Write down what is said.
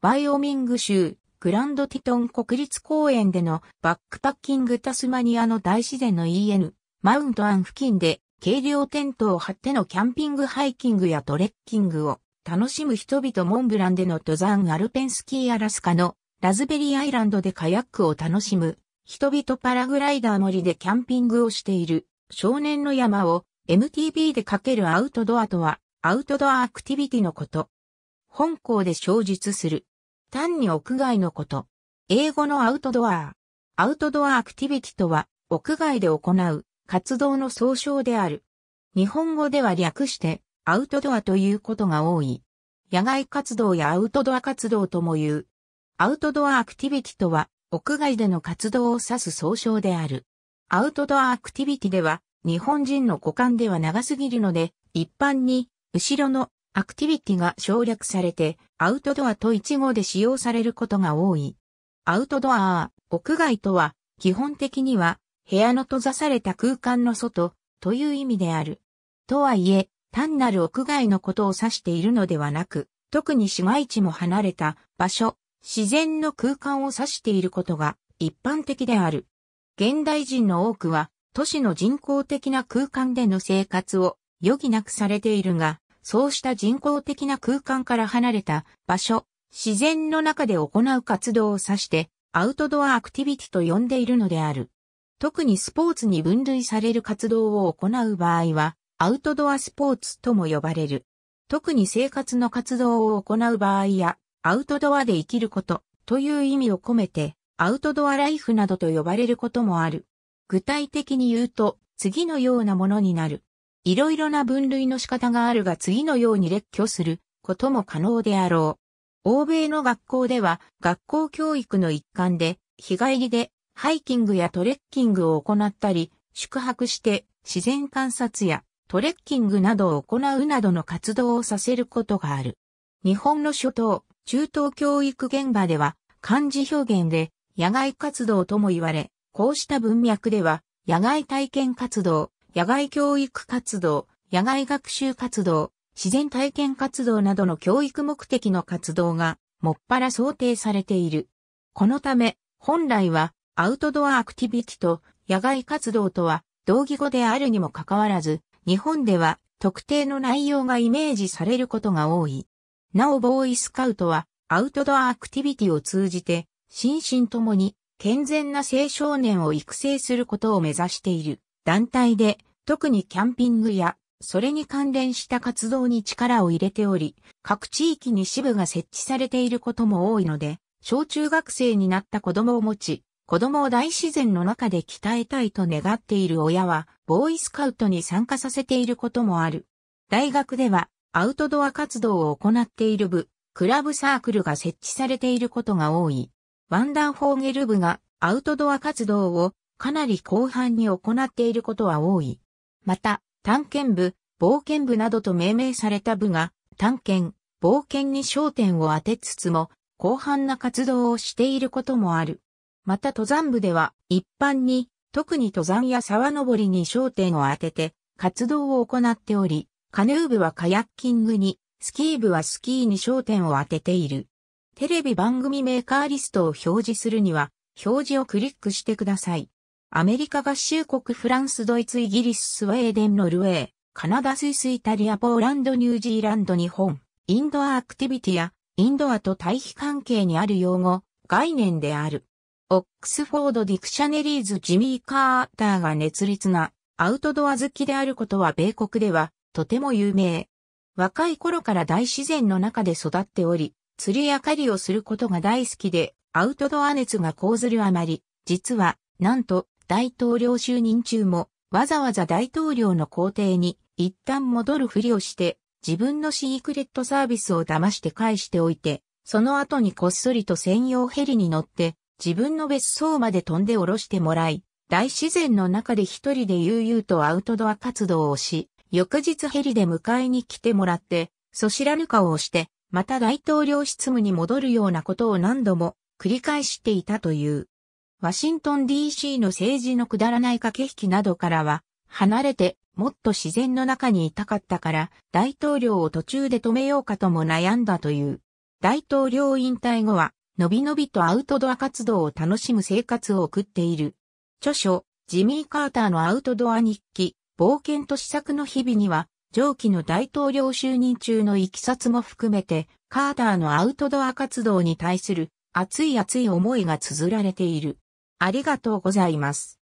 バイオミング州、グランドティトン国立公園でのバックパッキングタスマニアの大自然の EN、マウントアン付近で軽量テントを張ってのキャンピングハイキングやトレッキングを楽しむ人々モンブランでの登山アルペンスキーアラスカのラズベリーアイランドでカヤックを楽しむ人々パラグライダー森でキャンピングをしている少年の山を MTB でかけるアウトドアとはアウトドアアクティビティのこと。本校で小述する。単に屋外のこと。英語のアウトドアアウトドアアクティビティとは、屋外で行う活動の総称である。日本語では略して、アウトドアということが多い。野外活動やアウトドア活動とも言う。アウトドアアクティビティとは、屋外での活動を指す総称である。アウトドアアクティビティでは、日本人の股間では長すぎるので、一般に、後ろのアクティビティが省略されて、アウトドアと一語で使用されることが多い。アウトドア屋外とは、基本的には、部屋の閉ざされた空間の外、という意味である。とはいえ、単なる屋外のことを指しているのではなく、特に市街地も離れた場所、自然の空間を指していることが一般的である。現代人の多くは都市の人工的な空間での生活を余儀なくされているが、そうした人工的な空間から離れた場所、自然の中で行う活動を指して、アウトドアアクティビティと呼んでいるのである。特にスポーツに分類される活動を行う場合は、アウトドアスポーツとも呼ばれる。特に生活の活動を行う場合や、アウトドアで生きることという意味を込めて、アウトドアライフなどと呼ばれることもある。具体的に言うと、次のようなものになる。いろいろな分類の仕方があるが次のように列挙することも可能であろう。欧米の学校では学校教育の一環で日帰りでハイキングやトレッキングを行ったり宿泊して自然観察やトレッキングなどを行うなどの活動をさせることがある。日本の諸島、中東教育現場では漢字表現で野外活動とも言われ、こうした文脈では野外体験活動、野外教育活動、野外学習活動、自然体験活動などの教育目的の活動が、もっぱら想定されている。このため、本来は、アウトドアアクティビティと野外活動とは同義語であるにもかかわらず、日本では特定の内容がイメージされることが多い。なおボーイスカウトはアウトドアアクティビティを通じて、心身ともに健全な青少年を育成することを目指している団体で、特にキャンピングや、それに関連した活動に力を入れており、各地域に支部が設置されていることも多いので、小中学生になった子供を持ち、子供を大自然の中で鍛えたいと願っている親は、ボーイスカウトに参加させていることもある。大学では、アウトドア活動を行っている部、クラブサークルが設置されていることが多い。ワンダーフォーゲル部がアウトドア活動をかなり広範に行っていることは多い。また、探検部、冒険部などと命名された部が、探検、冒険に焦点を当てつつも、広範な活動をしていることもある。また登山部では、一般に、特に登山や沢登りに焦点を当てて、活動を行っており、カヌー部はカヤッキングに、スキー部はスキーに焦点を当てている。テレビ番組メーカーリストを表示するには、表示をクリックしてください。アメリカ合衆国フランスドイツイギリススウェーデンノルウェー、カナダスイスイタリアポーランドニュージーランド日本、インドアアクティビティやインドアと対比関係にある用語、概念である。オックスフォード・ディクシャネリーズ・ジミー・カーターが熱烈なアウトドア好きであることは米国ではとても有名。若い頃から大自然の中で育っており、釣りや狩りをすることが大好きでアウトドア熱が高ずるあまり、実はなんと大統領就任中も、わざわざ大統領の皇帝に一旦戻るふりをして、自分のシークレットサービスを騙して返しておいて、その後にこっそりと専用ヘリに乗って、自分の別荘まで飛んで降ろしてもらい、大自然の中で一人で悠々とアウトドア活動をし、翌日ヘリで迎えに来てもらって、そしらぬ顔をして、また大統領執務に戻るようなことを何度も繰り返していたという。ワシントン DC の政治のくだらない駆け引きなどからは、離れて、もっと自然の中にいたかったから、大統領を途中で止めようかとも悩んだという。大統領引退後は、のびのびとアウトドア活動を楽しむ生活を送っている。著書、ジミー・カーターのアウトドア日記、冒険と試作の日々には、上記の大統領就任中のいきさつも含めて、カーターのアウトドア活動に対する熱い熱い思いが綴られている。ありがとうございます。